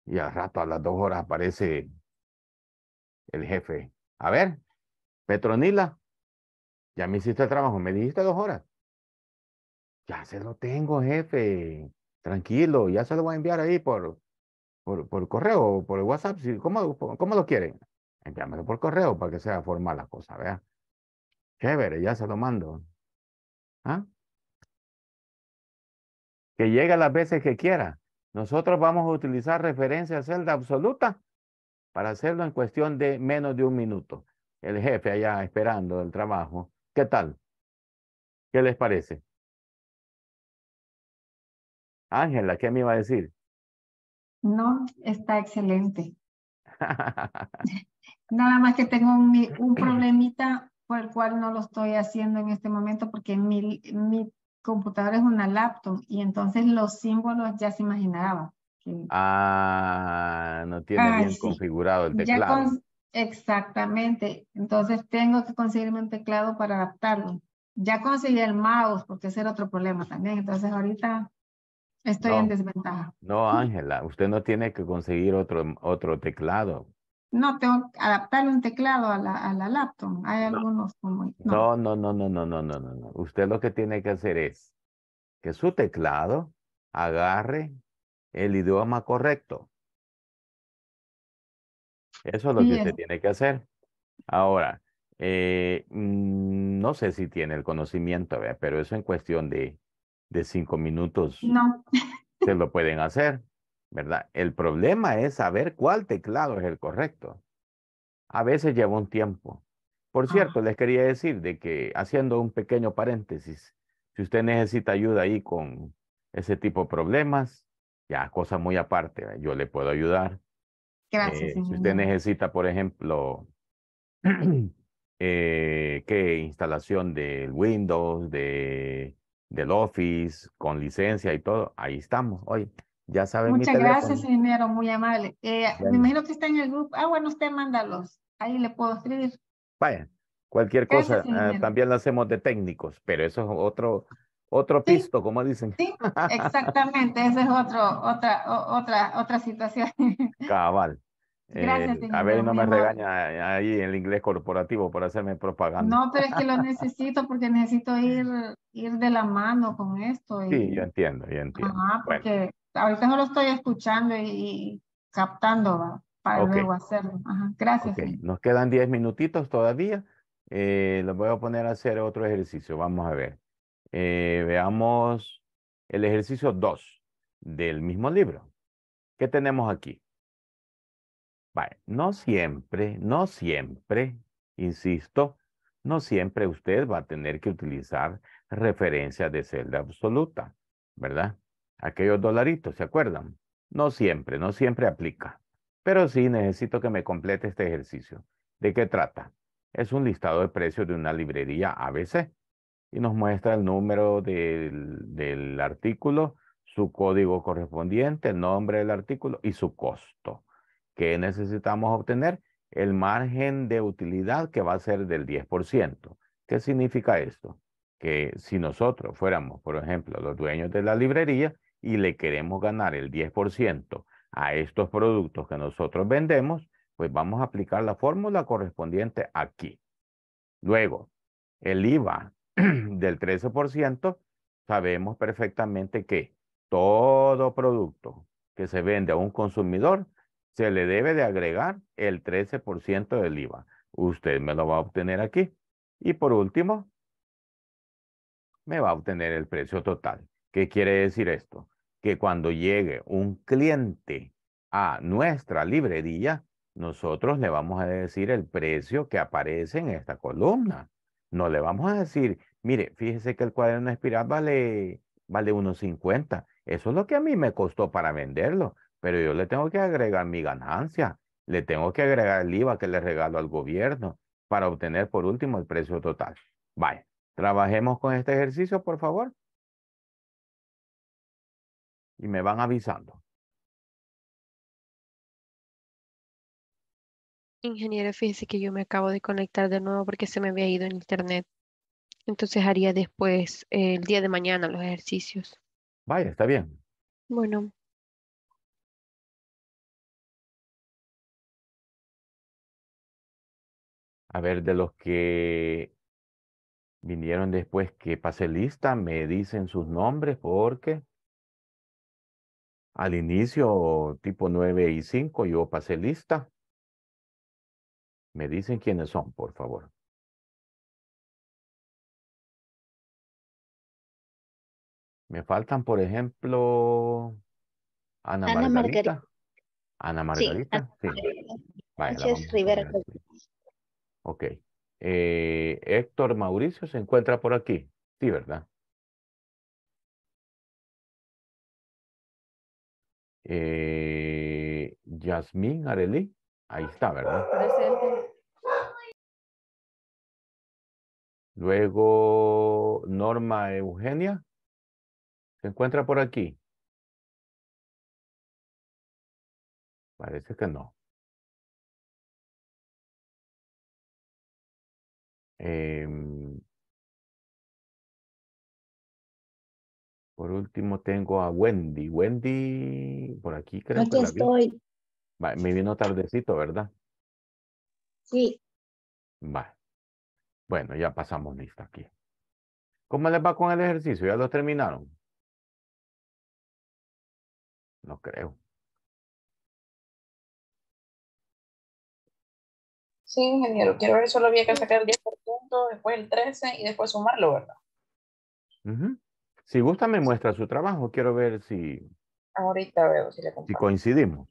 Y al rato, a las dos horas, aparece el jefe. A ver, Petronila, ya me hiciste el trabajo, me dijiste dos horas. Ya se lo tengo, jefe. Tranquilo, ya se lo voy a enviar ahí por, por, correo o por el WhatsApp, si, ¿cómo, lo quieren? Enviámelo por correo para que sea formal la cosa, ¿vea? Chévere, ya se lo mando. ¿Ah? Que llega las veces que quiera. Nosotros vamos a utilizar referencia a celda absoluta para hacerlo en cuestión de menos de un minuto. El jefe allá esperando el trabajo. ¿Qué tal? ¿Qué les parece? Ángela, ¿qué me iba a decir? No, está excelente. Nada más que tengo un, problemita por el cual no lo estoy haciendo en este momento porque mi, computadora es una laptop y entonces los símbolos ya se imaginaban. Ah, no tiene ah, bien configurado el teclado. exactamente. Entonces tengo que conseguirme un teclado para adaptarlo. Ya conseguí el mouse porque ese era otro problema también. Entonces ahorita Estoy en desventaja. No, Ángela, usted no tiene que conseguir otro, otro teclado. No, tengo que adaptar un teclado a la, a la laptop. Hay algunos como... No. no, no, no, no, no, no, no, Usted lo que tiene que hacer es que su teclado agarre el idioma correcto. Eso es lo que usted tiene que hacer. Ahora, eh, mm, no sé si tiene el conocimiento, pero eso en cuestión de, de cinco minutos. No. Se lo pueden hacer, ¿verdad? El problema es saber cuál teclado es el correcto. A veces lleva un tiempo. Por cierto, ah. les quería decir de que haciendo un pequeño paréntesis, si usted necesita ayuda ahí con ese tipo de problemas, ya cosa muy aparte, yo le puedo ayudar. Gracias. Eh, si usted necesita, por ejemplo, eh, que instalación del Windows, de del Office, con licencia y todo, ahí estamos. Oye, ya saben. Muchas gracias, ingeniero, muy amable. Eh, me imagino que está en el grupo. Ah, bueno, usted mándalos. Ahí le puedo escribir. Vaya, cualquier cosa. Ah, también lo hacemos de técnicos, pero eso es otro, otro pisto, como dicen. Sí, exactamente, esa es otro, otra, otra, otra situación. Cabal a ver, no me regaña ahí el inglés corporativo por hacerme propaganda. No, pero es que lo necesito porque necesito ir, ir de la mano con esto. Sí, yo entiendo, yo entiendo. porque ahorita no lo estoy escuchando y, captando para luego hacerlo. Ajá, gracias. Nos quedan 10 minutitos todavía. Eh, voy a poner a hacer otro ejercicio. Vamos a ver. Eh, veamos el ejercicio 2 del mismo libro. ¿Qué tenemos aquí? no siempre, no siempre, insisto, no siempre usted va a tener que utilizar referencias de celda absoluta, ¿verdad? Aquellos dolaritos, ¿se acuerdan? No siempre, no siempre aplica. Pero sí necesito que me complete este ejercicio. ¿De qué trata? Es un listado de precios de una librería ABC y nos muestra el número del artículo, su código correspondiente, el nombre del artículo y su costo que necesitamos obtener el margen de utilidad que va a ser del 10%. ¿Qué significa esto? Que si nosotros fuéramos, por ejemplo, los dueños de la librería y le queremos ganar el 10% a estos productos que nosotros vendemos, pues vamos a aplicar la fórmula correspondiente aquí. Luego, el IVA del 13%, sabemos perfectamente que todo producto que se vende a un consumidor se le debe de agregar el 13% del IVA. Usted me lo va a obtener aquí. Y por último, me va a obtener el precio total. ¿Qué quiere decir esto? Que cuando llegue un cliente a nuestra librería, nosotros le vamos a decir el precio que aparece en esta columna. No le vamos a decir, mire, fíjese que el cuaderno espiral vale, vale unos Eso es lo que a mí me costó para venderlo pero yo le tengo que agregar mi ganancia, le tengo que agregar el IVA que le regalo al gobierno para obtener por último el precio total. Vaya, trabajemos con este ejercicio, por favor. Y me van avisando. Ingeniero, fíjese que yo me acabo de conectar de nuevo porque se me había ido en internet. Entonces haría después, eh, el día de mañana, los ejercicios. Vaya, está bien. Bueno, A ver, de los que vinieron después que pasé lista, me dicen sus nombres porque al inicio, tipo 9 y 5, yo pasé lista. Me dicen quiénes son, por favor. Me faltan, por ejemplo, Ana, Margarita. Ana Margarita. Sí. Ok. Eh, Héctor Mauricio se encuentra por aquí. Sí, ¿verdad? Eh, Yasmín Arelí. Ahí está, ¿verdad? Presente. Luego Norma Eugenia. ¿Se encuentra por aquí? Parece que no. Em, por último tengo a Wendy. Wendy, por aquí creo aquí que estoy. me vino tardecito, ¿verdad? Sí. Bueno, ya pasamos lista aquí. ¿Cómo les va con el ejercicio? ¿Ya lo terminaron? No creo. Sí, ingeniero. Quiero ver, solo había que sacar después el 13 y después sumarlo, ¿verdad? Si gusta, me muestra su trabajo. Quiero ver si. Ahorita veo si le Si coincidimos.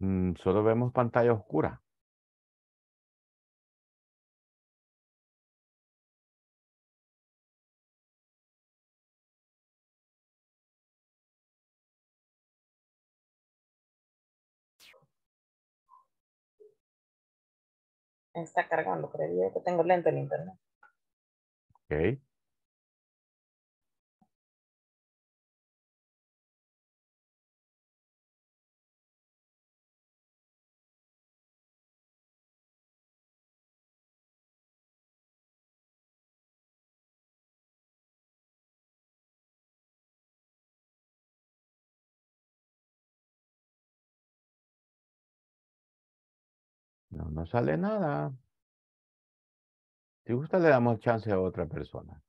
Mm, solo vemos pantalla oscura. Está cargando, pero que tengo lento el internet. Ok. no sale nada. Si gusta, le damos chance a otra persona.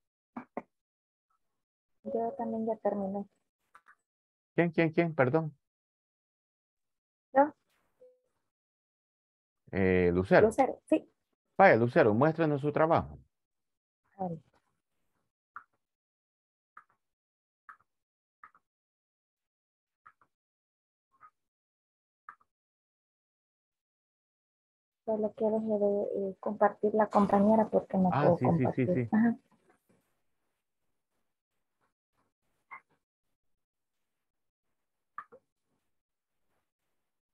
Yo también ya terminé. ¿Quién, quién, quién? Perdón. Yo. Eh, Lucero. Lucero, sí. Vaya, Lucero, muéstranos su trabajo. Solo quiero eh, compartir la compañera porque no ah, puedo sí, compartir. Sí, sí, sí.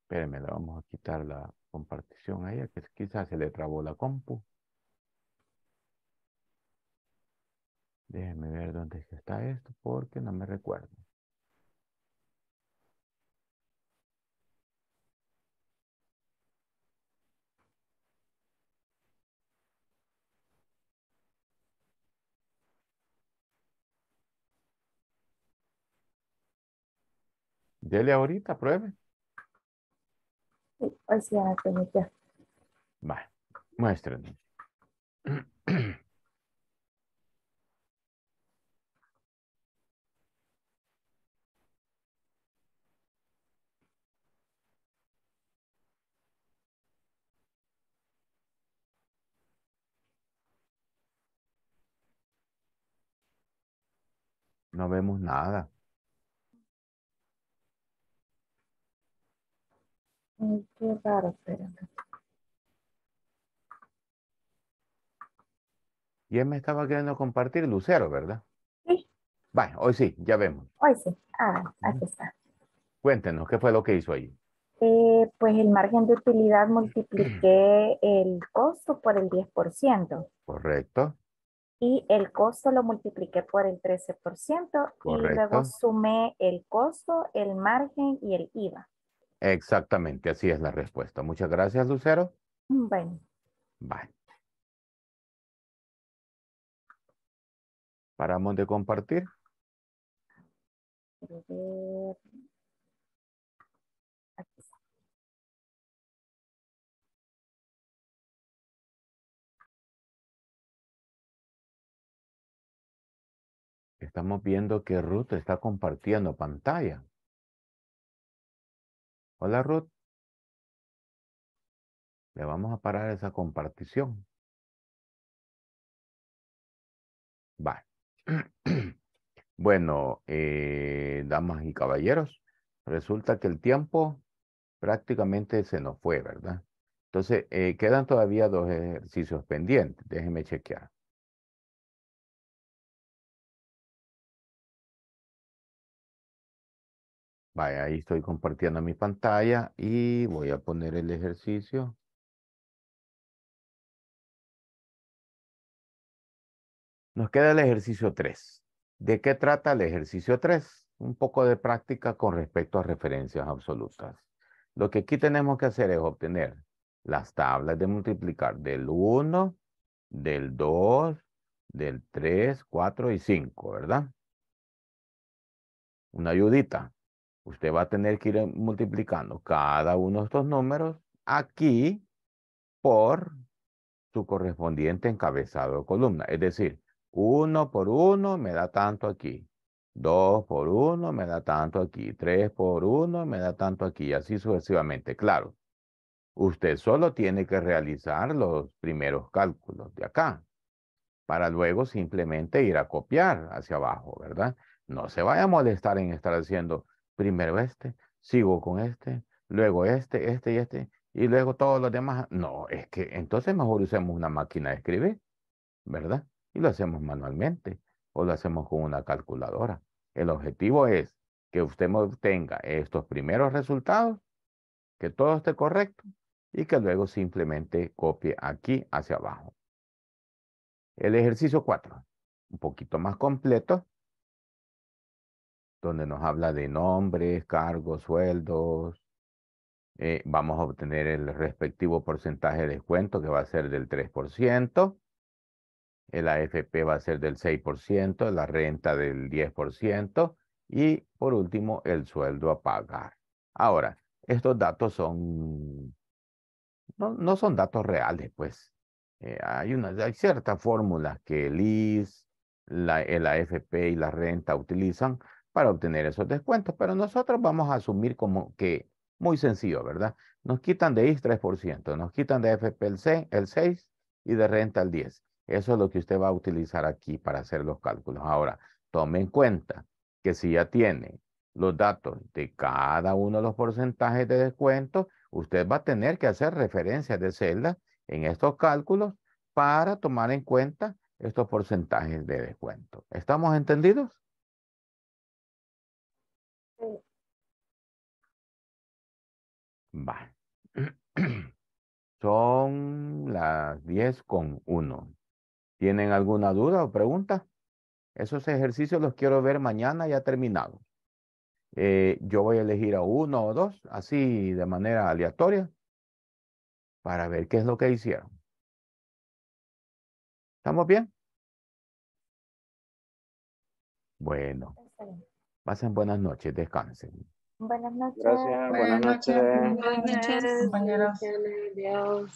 Espérenme, le vamos a quitar la compartición a que quizás se le trabó la compu. Déjenme ver dónde está esto porque no me recuerdo. Dele ahorita, pruebe. Sí, o sea, Va, No vemos nada. Qué raro, Y él me estaba queriendo compartir Lucero, ¿verdad? Sí. Bueno, hoy sí, ya vemos. Hoy sí. Ah, aquí está. Cuéntenos, ¿qué fue lo que hizo ahí? Eh, pues el margen de utilidad multipliqué el costo por el 10%. Correcto. Y el costo lo multipliqué por el 13%. Y luego sumé el costo, el margen y el IVA. Exactamente, así es la respuesta. Muchas gracias, Lucero. Bueno. Bye. Paramos de compartir. Estamos viendo que Ruth está compartiendo pantalla. Hola Ruth. Le vamos a parar esa compartición. Vale. Bueno, eh, damas y caballeros, resulta que el tiempo prácticamente se nos fue, ¿verdad? Entonces, eh, quedan todavía dos ejercicios pendientes. Déjenme chequear. ahí estoy compartiendo mi pantalla y voy a poner el ejercicio. Nos queda el ejercicio 3. ¿De qué trata el ejercicio 3? Un poco de práctica con respecto a referencias absolutas. Lo que aquí tenemos que hacer es obtener las tablas de multiplicar del 1, del 2, del 3, 4 y 5, ¿verdad? Una ayudita. Usted va a tener que ir eh, multiplicando cada uno de estos números aquí por su correspondiente encabezado o columna. Es decir, 1 por 1 me da tanto aquí. 2 por 1 me da tanto aquí. 3 por 1 me da tanto aquí. Y así sucesivamente. Claro, usted solo tiene que realizar los primeros cálculos de acá para luego simplemente ir a copiar hacia abajo, ¿verdad? No se vaya a molestar en estar haciendo Primero este, sigo con este, luego este, este y este, y luego todos los demás. No, es que entonces mejor usemos una máquina de escribir, ¿verdad? Y lo hacemos manualmente o lo hacemos con una calculadora. El objetivo es que usted obtenga estos primeros resultados, que todo esté correcto y que luego simplemente copie aquí hacia abajo. El ejercicio 4, un poquito más completo, donde nos habla de nombres, cargos, sueldos. Eh, vamos a obtener el respectivo porcentaje de descuento que va a ser del 3%. El AFP va a ser del 6%, la renta del 10% y por último el sueldo a pagar. Ahora, estos datos son, no, son datos reales, pues. Eh, hay, una, hay ciertas fórmulas que el IS, la, el AFP y la renta utilizan, para obtener esos descuentos. Pero nosotros vamos a asumir como que, muy sencillo, ¿verdad? Nos quitan de IS 3%, nos quitan de FP el 6, y de renta el 10. Eso es lo que usted va a utilizar aquí para hacer los cálculos. Ahora, tome en cuenta que si ya tiene los datos de cada uno de los porcentajes de descuento, usted va a tener que hacer referencias de celda en estos cálculos para tomar en cuenta estos porcentajes de descuento. ¿Estamos entendidos? Va. Son las 10 con uno. ¿Tienen alguna duda o pregunta? Esos ejercicios los quiero ver mañana ya terminados. Eh, yo voy a elegir a uno o dos, así de manera aleatoria, para ver qué es lo que hicieron. ¿Estamos bien? Bueno, pasen buenas noches, descansen. Buenas noches. Gracias. Buenas, noches. Buenas noches. Compañeros.